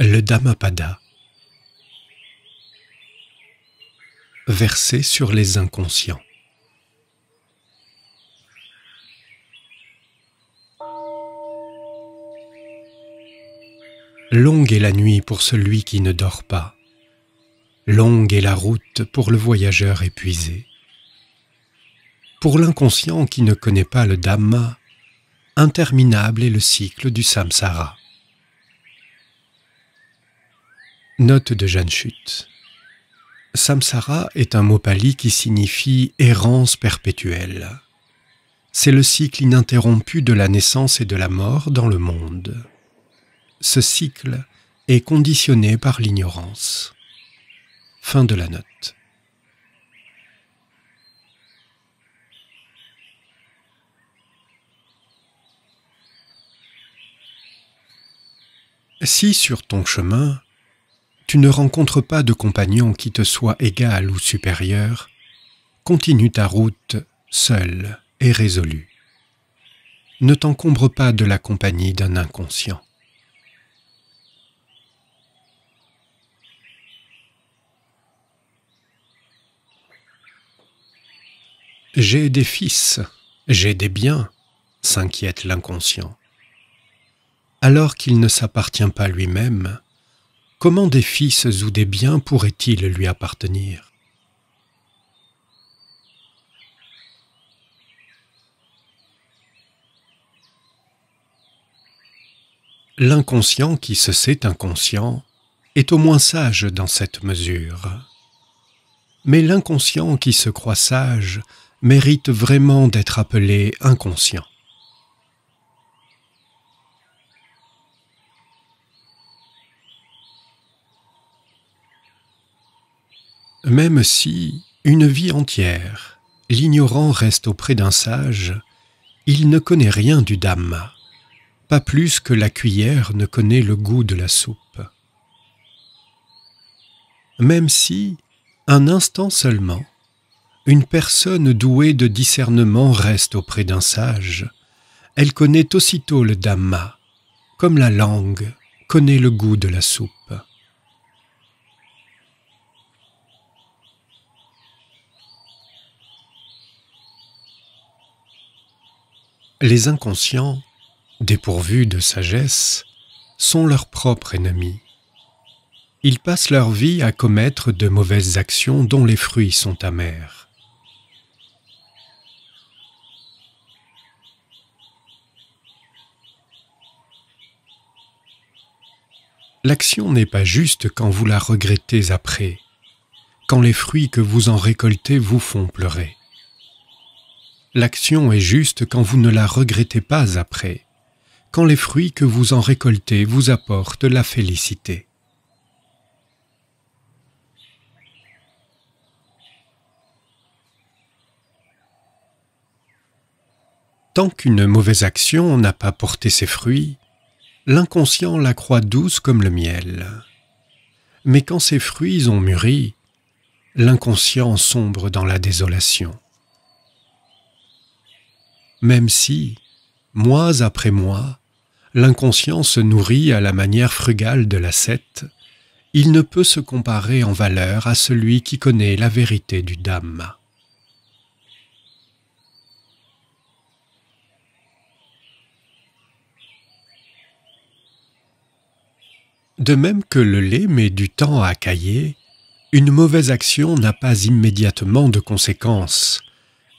le Dhammapada versé sur les inconscients. Longue est la nuit pour celui qui ne dort pas, longue est la route pour le voyageur épuisé. Pour l'inconscient qui ne connaît pas le Dhamma, interminable est le cycle du samsara. Note de Jeanne Chute. Samsara est un mot pali qui signifie errance perpétuelle. C'est le cycle ininterrompu de la naissance et de la mort dans le monde. Ce cycle est conditionné par l'ignorance. Fin de la note. Si sur ton chemin, tu ne rencontres pas de compagnon qui te soit égal ou supérieur, continue ta route seul et résolu. Ne t'encombre pas de la compagnie d'un inconscient. J'ai des fils, j'ai des biens, s'inquiète l'inconscient. Alors qu'il ne s'appartient pas lui-même, comment des fils ou des biens pourraient-ils lui appartenir L'inconscient qui se sait inconscient est au moins sage dans cette mesure. Mais l'inconscient qui se croit sage mérite vraiment d'être appelé inconscient. Même si, une vie entière, l'ignorant reste auprès d'un sage, il ne connaît rien du Dhamma, pas plus que la cuillère ne connaît le goût de la soupe. Même si, un instant seulement, une personne douée de discernement reste auprès d'un sage, elle connaît aussitôt le Dhamma, comme la langue connaît le goût de la soupe. Les inconscients, dépourvus de sagesse, sont leur propres ennemis. Ils passent leur vie à commettre de mauvaises actions dont les fruits sont amers. L'action n'est pas juste quand vous la regrettez après, quand les fruits que vous en récoltez vous font pleurer. L'action est juste quand vous ne la regrettez pas après, quand les fruits que vous en récoltez vous apportent la félicité. Tant qu'une mauvaise action n'a pas porté ses fruits, l'inconscient la croit douce comme le miel. Mais quand ses fruits ont mûri, l'inconscient sombre dans la désolation même si, mois après mois, l'inconscient se nourrit à la manière frugale de l'ascète, il ne peut se comparer en valeur à celui qui connaît la vérité du dame. De même que le lait met du temps à cailler, une mauvaise action n'a pas immédiatement de conséquences,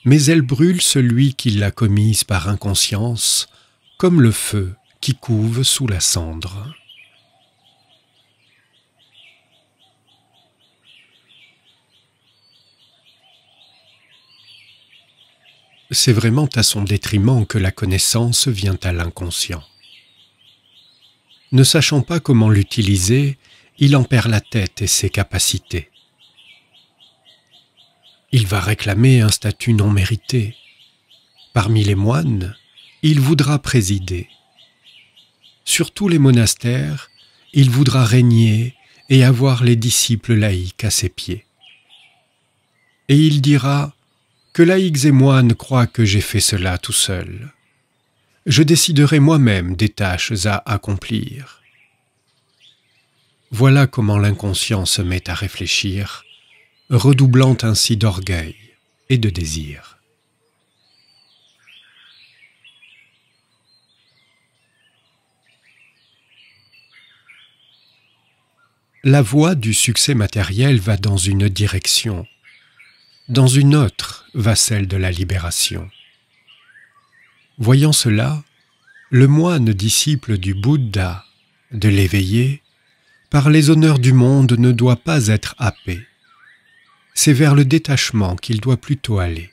mais elle brûle celui qui l'a commise par inconscience, comme le feu qui couve sous la cendre. C'est vraiment à son détriment que la connaissance vient à l'inconscient. Ne sachant pas comment l'utiliser, il en perd la tête et ses capacités il va réclamer un statut non mérité. Parmi les moines, il voudra présider. Sur tous les monastères, il voudra régner et avoir les disciples laïcs à ses pieds. Et il dira que laïcs et moines croient que j'ai fait cela tout seul. Je déciderai moi-même des tâches à accomplir. Voilà comment l'inconscient se met à réfléchir redoublant ainsi d'orgueil et de désir. La voie du succès matériel va dans une direction, dans une autre va celle de la libération. Voyant cela, le moine disciple du Bouddha, de l'éveillé, par les honneurs du monde ne doit pas être happé c'est vers le détachement qu'il doit plutôt aller.